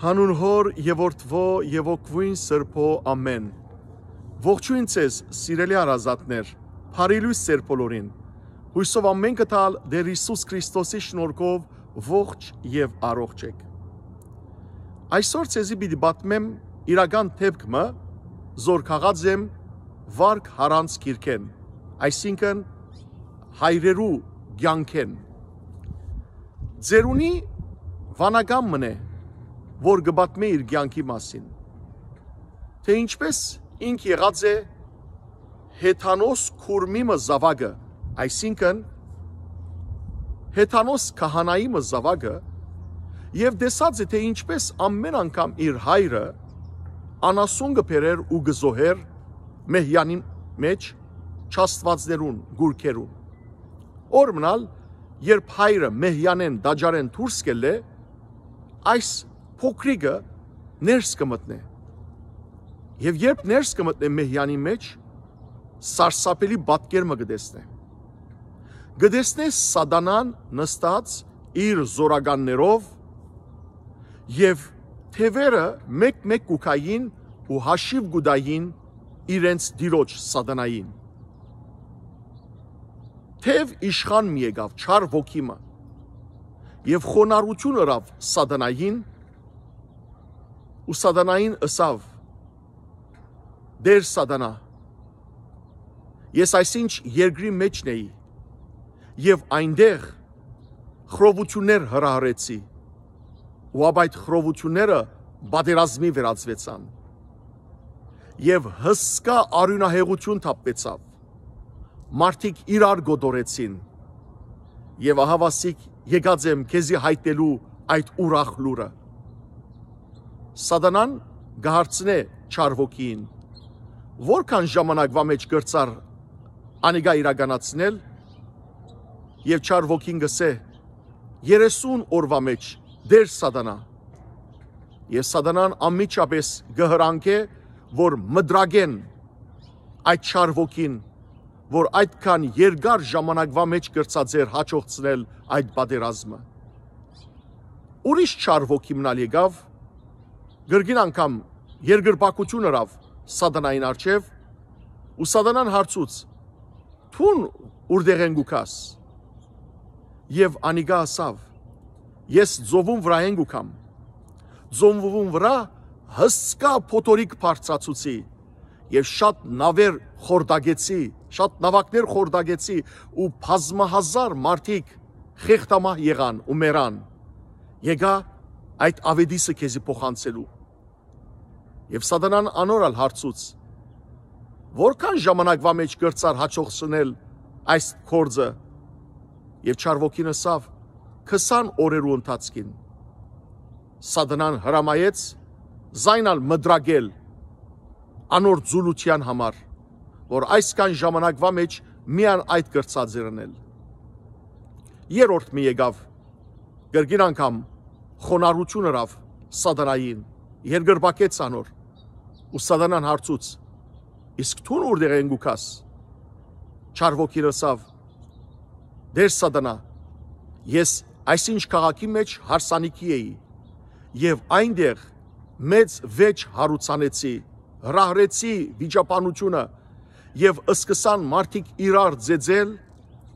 Հանուն հոր եւ որդվո եւ օկվին սրբո ամեն։ Ողջույն ցես, սիրելի հարազատներ։ Փարիլուս ծեր բոլորին։ Հույսով ամեն կտալ Տեր Հիսուս Քրիստոսի շնորհքով ողջ եւ առողջ եք։ Այսօր ցեզի պիտի պատմեմ իրական թեփքը զորքաղած եմ վարք հարանց գիրքեն, այսինքն հայրերու ցանկեն։ Ձերունի վանական մնե որ գբատմե իր ցանկի մասին թե ինչպես ինք եղած է հեթանոս քուրմիմը զավակը այսինքն հեթանոս քահանայի մը զավակը եւ դեսած է թե ինչպես ամեն անգամ իր հայրը անասուն գբերեր ու գզոհեր մեհյանին մեջ չաստվածներուն գուրքերուն օրմնալ երբ հայրը մեհյանեն դաջարեն դուրս կելե այս փոքրիկը ներս կմտնե։ Եվ երբ ներս կմտնե Մեհյանի մեջ, սարսափելի պատկերը կտեսնե։ Գտեսնե Սադանան նստած իր զորականներով եւ թևերը մեկ-մեկ կուկային ու հաշիվ գուդային իրենց դիրոջ սադանային։ Թև իշխան մի եկավ չար ոգիմը և խոնարություն ըրավ սադանային ու սադանային ըսավ դեր սադանա ես այսինչ երկրի մեջն էի եւ այնտեղ խրովություններ հրահրեցի ու այդ խրովությունները բادرազմի վերածվեցան եւ հսկա արյունահեղություն թափվեցավ մարդիկ իրար գոդորեցին եւ ահավասիկ եկած եմ քեզի հայտնելու այդ ուրախ լուրը սատանան գահարցնե չարվոքին որքան ժամանակվա մեջ գրծար անիգա իրականացնել եւ չարվոքին գսե 30 օրվա մեջ դեր սատանա ես սատանան ամիջապես գհրանքե որ մդրագեն այդ չարվոքին որ այդքան երկար ժամանակվա մեջ գրծած էր հաջողցնել այդ պատերազմը ուրիշ չարվոք իմնալ եկավ գրգին անգամ երգրպակություն ըրավ սադանային արջև, ու սադանան հարցուց, թուն ուրդեղ են գուկաս, և անիգա ասավ, ես ձովում վրա են գուկամ, ձովում վրա հսկա պոտորիկ պարցացուցի, և շատ նավեր խորդագեցի, շատ նավակներ խորդագեցի ու պազմահազար մարդիկ խեղտամահ եղան ու մերան, եգա այդ ավետիսը կեզի պոխանցելու Եվ Սադանան անորալ հարցուց. Որքան ժամանակվա մեջ գրծար հաջող սնել այս կորձը։ Եվ Չարվոքին ասավ 20 օրերու ընթացքին։ Սադանան հրամայեց զայնալ մդրագել անոր զուլության համար, որ այսքան ժամանակվա մեջ միան այդ գրծած երնել։ Երորդ մի եկավ գրգին անգամ խոնարհություն հրավ Սադանային, երկրբակեց անոր ուսադանան հարցուց։ Իսկ թուն որտեղ են գուկաս։ Չար ոգի լսավ։ Դեր սադանա։ Ես այսինչ քաղաքի մեջ հարսանիքի էի եւ այնտեղ մեծ վեճ հարուցանեցի, հրահրեցի վիճապանությունը եւ սկսան մարդիկ իրար ձեձել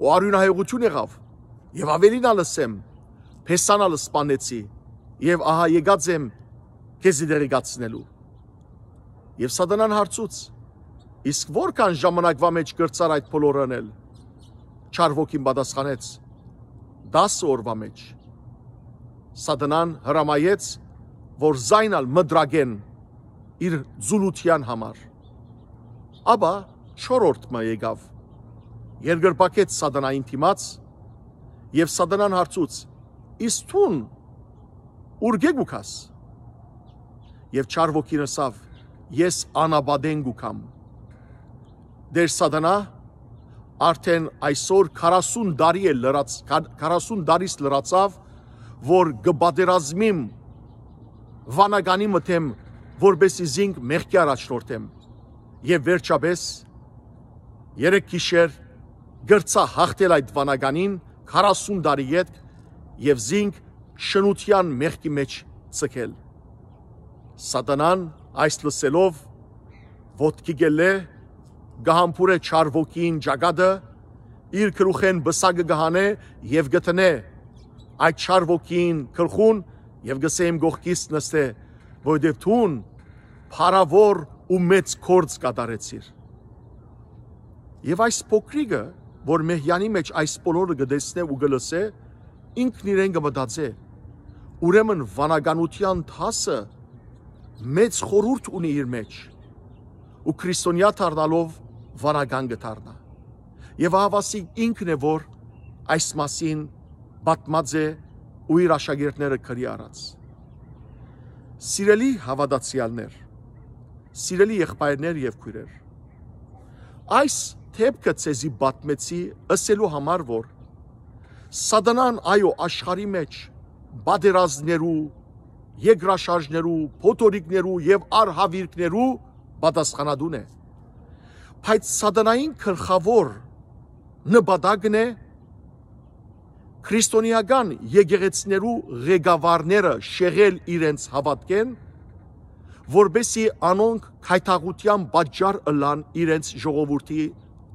ու արյունահեղություն եղավ եւ ավելին ալսեմ փեսանալը սպանեցի եւ ահա եկած եմ քեզ դերեկացնելու եւ սատանան հարցուց իսկ որքան ժամանակվա մեջ գրծար այդ բոլորը նել չար ոգին պատասխանեց 10 օրվա մեջ սատանան հրամայեց որ զայնալ մդրագեն իր զուլության համար ապա չորրորդը եկավ երկրպակեց սատանային թիմած եւ սատանան հարցուց իսկ ուն ուր գեգուքաս եւ չար ոգին ասավ ես անաբադենգ ուքամ։ Դեր սատանա արդեն այսօր 40 տարի է լրած 40 տարից լրացավ որ գբադերազմիմ վանագանի մտեմ որբես իզինք մեղքի առաջնորդեմ եւ վերջապես երեք գիշեր գրծա հաղթել այդ վանագանին 40 տարի ետ եւ զինք շնության մեղքի մեջ ցկել սատանան Այս լսելով ոտքի գելե գահամփուրը չարվոքին ճագադը իր քրուխեն բսակը գահանե եւ գտնե այդ չարվոքին քրխուն եւ գսեմ գողքիս նստե որովհետեւ ցուն փարավոր ու մեծ կորց կատարեցիր եւ այս փոքրիկը որ մեհյանի մեջ այս բոլորը գտեսնե ու գլսե ինքն իրեն կմտածե ուրեմն վանագանության թասը մեծ խորուրդ ունի իր մեջ ու քրիստոնյա դառնալով վարագան գտարնա եւ ահավասի ինքն է որ այս մասին պատմած է ու իր աշակերտները քրի առած սիրելի հավատացյալներ սիրելի եղբայրներ եւ քույրեր այս թեփքը ցեզի պատմեցի ըսելու համար որ սատանան այո աշխարի մեջ բادرազներու եգրաշարժներու, փոթորիկներու եւ արհավիրքներու պատասխանատուն է։ Բայց սատանային քրխավոր նպատակն է քրիստոնեական եկեղեցիներու ղեկավարները շեղել իրենց հավատքեն, որբեսի անոնք քայթաղության պատճառ ըլան իրենց ժողովրդի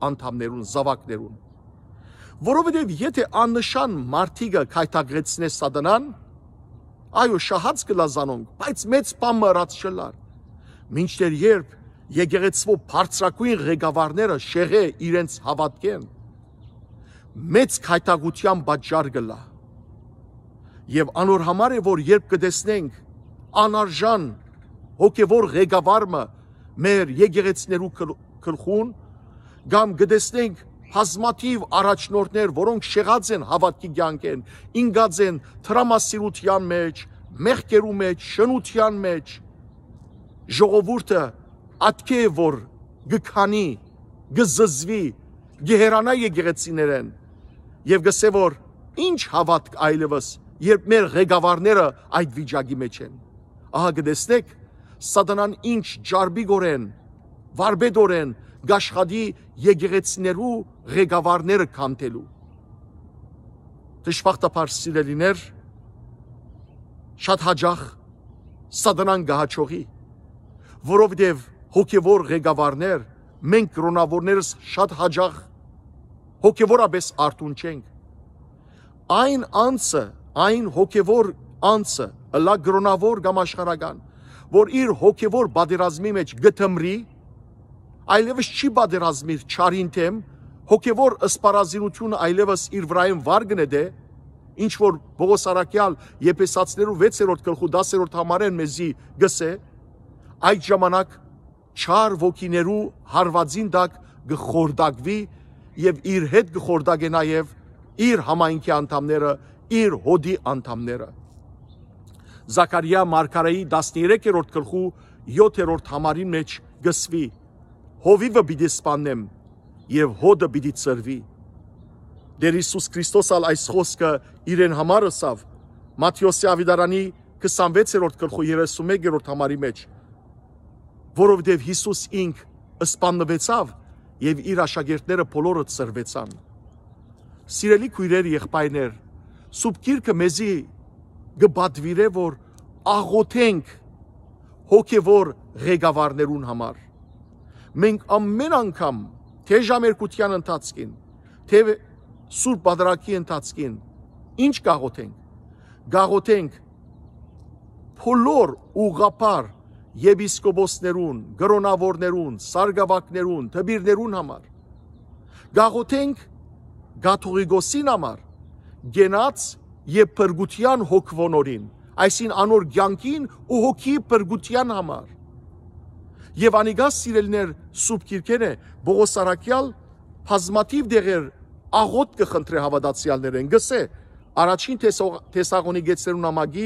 անդամներուն, զավակներուն։ Որովհետև եթե աննշան մարդիկը քայթակղեցնե սատանան, այո շահած գլազանոնք, բայց մեծ բան մռած չլար։ Մինչդեռ երբ եկեղեցվո բարձրակույն ղեկավարները շեղե իրենց հավատքեն, մեծ քայտագության պատճառ գլա։ Եվ անոր համար է որ երբ կտեսնենք անարժան հոգևոր ղեկավարը մեր եկեղեցներու կրխուն կամ գտեսնենք բազմաթիվ առաջնորդներ, որոնք շեղած են հավատքի ցանկեն, ինգած են թրամասիրության մեջ, մեղքերու մեջ, շնության մեջ։ Ժողովուրդը ատկե որ գքանի, գզզվի, գեհերանա եգեգեցիներեն եւ գսե որ ինչ հավատք այլևս, երբ մեր ղեկավարները այդ վիճակի մեջ են։ Ահա գտեսնեք, սատանան ինչ ջարբիգորեն, վարբեդորեն գաշխադի եգեգեցներու ղեկավարները կանտելու։ Դժբախտաբար սիրելիներ շատ հաջող սատանան գահաճողի, որովհետև հոգևոր ղեկավարներ մենք կրոնավորներս շատ հաջող հոգևորապես արտուն չենք։ Այն անձը, այն հոգևոր անձը, լա գրոնավոր կամ աշխարական, որ իր հոգևոր բادرազմի մեջ գտմրի այլևս չի բادرազմիր չարին թեմ, հոգևոր սպառազինությունը այլևս իր վրայեն վարգն է դե, ինչ որ Պողոս Արաքյալ Եփեսացներու 6-րդ գլխու 10-րդ համարեն մեզի գսե, այդ ժամանակ չար ոգիներու հարվածին դակ գխորդակվի եւ իր հետ գխորդագե նաեւ իր համայնքի անդամները, իր հոդի անդամները։ Զաքարիա Մարգարեի 13-րդ գլխու 7-րդ համարին մեջ գսվի հովիվը պիտի սպանեմ եւ հոդը պիտի ծրվի։ Դեր Հիսուս Քրիստոս ալ այս խոսքը իրեն համար ասավ Մատթեոսի ավիդարանի 26-րդ գլխի 31-րդ համարի մեջ, որովհետև Հիսուս ինք սպանվեցավ եւ իր աշակերտները բոլորը ծրվեցան։ Սիրելի քույրեր, եղբայրներ, սուրբ գիրքը մեզի գբադվիրե որ աղոթենք հոգևոր ղեկավարներուն համար մենք ամեն անգամ թե ժամերկության ընթացքին, թե սուրբ բادرակի ընթացքին ինչ գաղութենք։ Գաղութենք փոլոր ուղապար եպիսկոպոսներուն, գրոնավորներուն, սարգավակներուն, թբիրներուն համար։ Գաղութենք Գաթողիկոսին համար գենած եւ փրկության հոգվոնորին, այսին անոր ցանկին ու հոգի փրկության համար։ Եվ անիգաս սիրելներ սուրբ Կիրքեն է Բողոս Արաքյալ հազմատիվ դեղեր աղոտ կխնդրե հավատացյալներին գսե առաջին Թեսաղոնի գեցերուն ամագի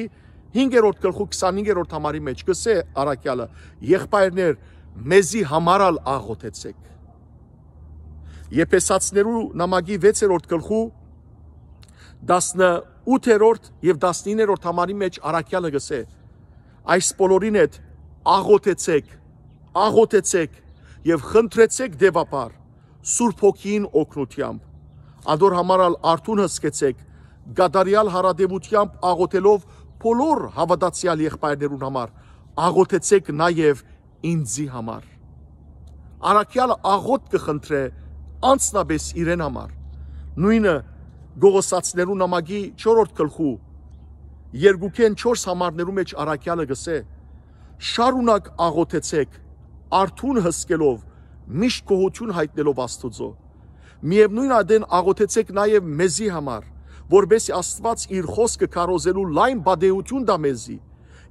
5-րդ գլխու 25-րդ համարի մեջ գսե Արաքյալը եղբայրներ մեզի համարալ աղոթեցեք Եփեսացներու նամագի 6-րդ գլխու 18-րդ եւ 19-րդ համարի մեջ Արաքյալը գսե այս բոլորին հետ աղոթեցեք աղոթեցեք եւ խնդրեցեք Դևապար Սուրբ Հոգին օգնությամբ։ Անդոր համարալ արթուն հսկեցեք գադարյալ հարադեվությամբ աղոթելով բոլոր հավատացյալ եղբայրներուն համար, աղոթեցեք նաև ինձի համար։ Արաքյալը աղոտ կխնդրե անցնաբես իրեն համար։ Նույնը գողոսացներու նամակի 4-րդ գլխու երկուքեն 4 համարներու մեջ Արաքյալը գսե. Շարունակ աղոթեցեք արթուն հսկելով, միշտ կողություն հայտնելով Աստծո։ Միևնույն ադեն աղոթեցեք նաև մեզի համար, որբեսի Աստված իր խոսքը քարոզելու լայն բադեություն դա մեզի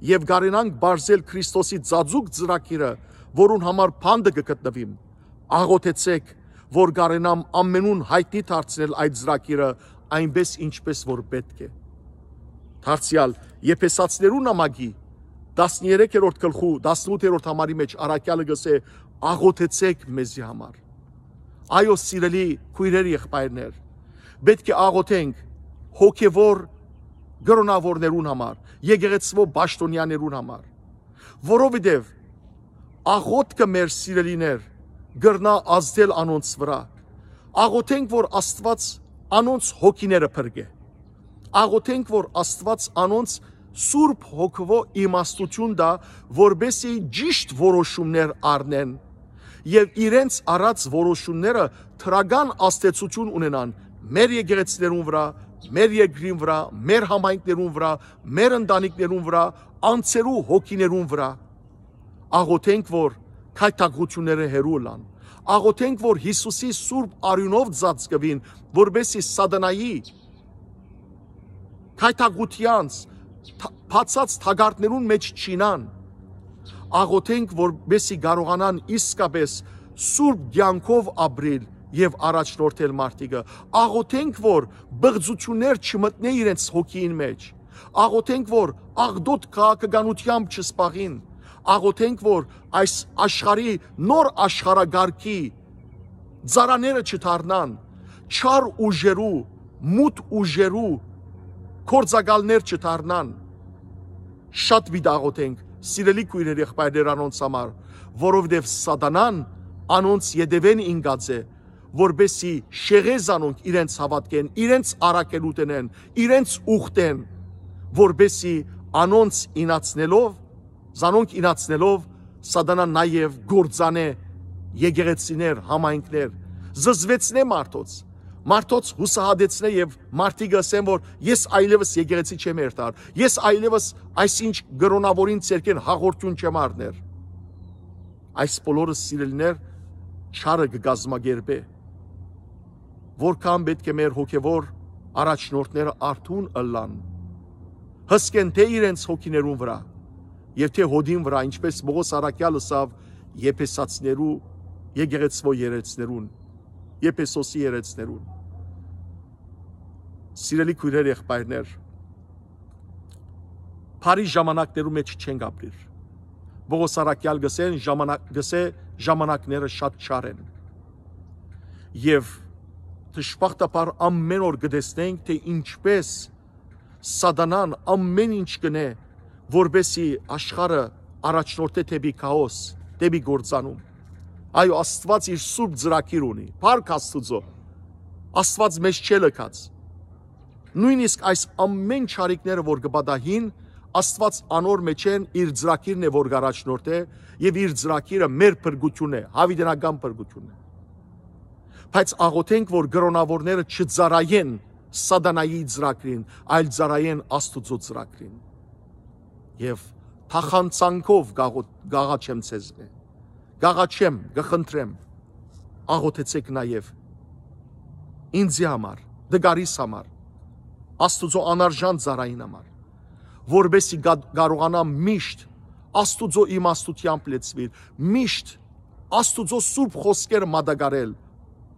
եւ գարենանք բարձել Քրիստոսի ծածուկ ծրակիրը, որուն համար փանդը կգտնվիմ։ Աղոթեցեք, որ գարենամ ամենուն հայտի դարձնել այդ ծրակիրը այնպես ինչպես որ պետք է։ Դարձյալ, եփեսացներու նամակի 13-րդ գլխու 18-րդ համարի մեջ Արաքյալը գսե աղոթեցեք մեզի համար։ Այո, սիրելի քույրեր եղբայրներ, պետք է աղոթենք հոգևոր գրոնավորներուն համար, եկեղեցվո ճշտոնյաներուն համար, որովհետև աղոթքը մեր սիրելիներ գրնա ազդել անոնց վրա։ Աղոթենք, որ Աստված անոնց հոգիները փրկե։ Աղոթենք, որ Աստված անոնց Սուրբ հոգվո իմաստություն դա, որբեսի ճիշտ որոշումներ առնեն եւ իրենց առած որոշումները թրագան աստեցություն ունենան մեր եկեղեցիներուն վրա, մեր երկրին վրա, մեր համայնքներուն վրա, մեր ընտանիքներուն վրա, անձերու հոգիներուն վրա։ Աղոթենք, որ քայտակությունները հերու լան։ Աղոթենք, որ Հիսուսի սուրբ արյունով ծածկվին, որբեսի սատանայի քայտակությանց փածած թագարտներուն մեջ չինան աղոթենք որբեսի կարողանան իսկապես սուրբ ցանկով ապրել եւ առաջնորդել մարդիկը աղոթենք որ բղձություններ չմտնե իրենց հոգին մեջ աղոթենք որ աղդոտ քաղաքականությամբ չսպաղին աղոթենք որ այս աշխարի նոր աշխարագարկի ծառաները չթարնան չար ուժերու մութ ուժերու կորցակալներ չդառնան։ Շատ վիդաղոթենք սիրելի քույրերի եղբայրներ անոնց համար, որովհետև սատանան անոնց յետևեն ինգած է, որբեսի շեղեզ անոնք իրենց հավատքեն, իրենց արակելուտենեն, իրենց ուխտեն, որբեսի անոնց ինացնելով, զանոնք ինացնելով սատանան նաև գործանե եկեղեցիներ, համայնքներ, զզվեցնե մարդոց, մարդոց հուսահատեցնե եւ մարդիկ ասեն որ ես այլևս եկեղեցի չեմ երթար ես այլևս այսինչ գրոնավորին ցերկեն հաղորդյուն չեմ առներ այս բոլորը սիրելիներ չարը կգազմագերբե որքան պետք է մեր հոգեվոր առաջնորդները արթուն ըլլան հսկեն թե իրենց հոգիներուն վրա եւ թե հոդին վրա ինչպես Մողոս Արաքյալը ասավ եփեսացներու եկեղեցվո երեցներուն Եփեսոսի երեցներուն։ Սիրելի քույրեր եղբայրներ, Փարի ժամանակներու մեջ չենք ապրիր։ Բողոս Արաքյալ գսեն ժամանակ գսե ժամանակները շատ չար են։ Եվ դժբախտաբար ամեն օր գտեսնենք, թե ինչպես սատանան ամեն ինչ գնե, որբեսի աշխարը առաջնորդե դեպի քաոս, դեպի գործանում։ Այո, Աստված իր սուրբ ծրագիր ունի։ Փառք Աստծո։ Աստված մեզ չի լքած։ Նույնիսկ այս ամեն ճարիքները, որ գբադահին, Աստված անոր մեջ են իր ծրագիրն է, որ գարաչնորդ է, եւ իր ծրագիրը մեր փրկություն է, հավիտենական փրկություն է։ Բայց աղոթենք, որ գրոնավորները չծարայեն սատանայի ծրագրին, այլ ծարայեն Աստծո ծրագրին։ Եվ փախանցանքով գաղաչեմ ցեզնե։ գաղ Գաղաչեմ, գխնդրեմ, աղոթեցեք նաև ինձի համար, դգարիս համար, աստուծո անարժան ծարային համար, որբեսի կարողանամ միշտ աստուծո իմաստությամբ լեցվել, միշտ աստուծո սուրբ խոսքեր մադագարել,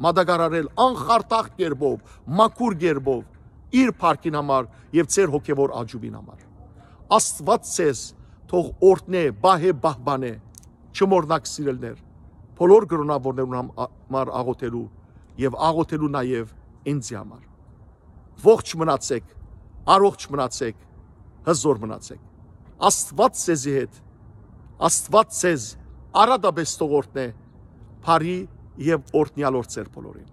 մադագարարել անխարտախ կերպով, մաքուր կերպով իր парքին համար եւ ծեր հոգեվոր աջուբին համար։ Աստված ցես թող օրտնե, բահե, բահբանե, բահ չմորնակ սիրելներ, բոլոր գրոնավորներուն համար աղոթելու եւ աղոթելու նաեւ ինձի համար։ Ողջ մնացեք, առողջ մնացեք, հզոր մնացեք։ Աստված ցեզի հետ, Աստված ցեզ արադաբես տողորտնե, բարի եւ օրտնյալոր ծեր բոլորին։